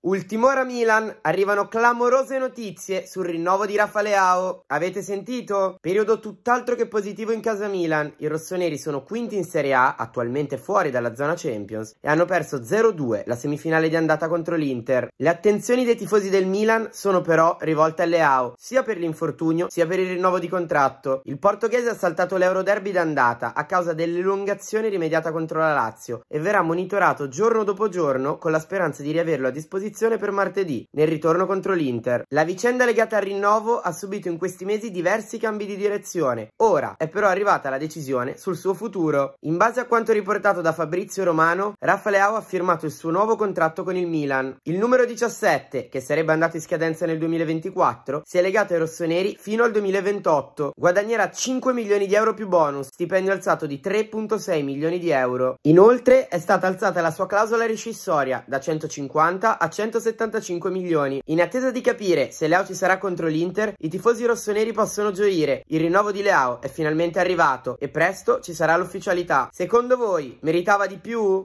Ultimo ora Milan, arrivano clamorose notizie sul rinnovo di Rafa Leao. Avete sentito? Periodo tutt'altro che positivo in casa Milan. I rossoneri sono quinti in Serie A, attualmente fuori dalla zona Champions, e hanno perso 0-2 la semifinale di andata contro l'Inter. Le attenzioni dei tifosi del Milan sono però rivolte a Leao, sia per l'infortunio sia per il rinnovo di contratto. Il portoghese ha saltato l'Euroderby d'andata a causa dell'elongazione rimediata contro la Lazio e verrà monitorato giorno dopo giorno con la speranza di riaverlo a disposizione restrizione per martedì, nel ritorno contro l'Inter. La vicenda legata al rinnovo ha subito in questi mesi diversi cambi di direzione. Ora è però arrivata la decisione sul suo futuro. In base a quanto riportato da Fabrizio Romano, Rafa Leao ha firmato il suo nuovo contratto con il Milan. Il numero 17, che sarebbe andato in scadenza nel 2024, si è legato ai rossoneri fino al 2028. Guadagnerà 5 milioni di euro più bonus, stipendio alzato di 3.6 milioni di euro. Inoltre è stata alzata la sua clausola rescissoria da 150 a 100 175 milioni. In attesa di capire se Leao ci sarà contro l'Inter, i tifosi rossoneri possono gioire. Il rinnovo di Leao è finalmente arrivato e presto ci sarà l'ufficialità. Secondo voi meritava di più?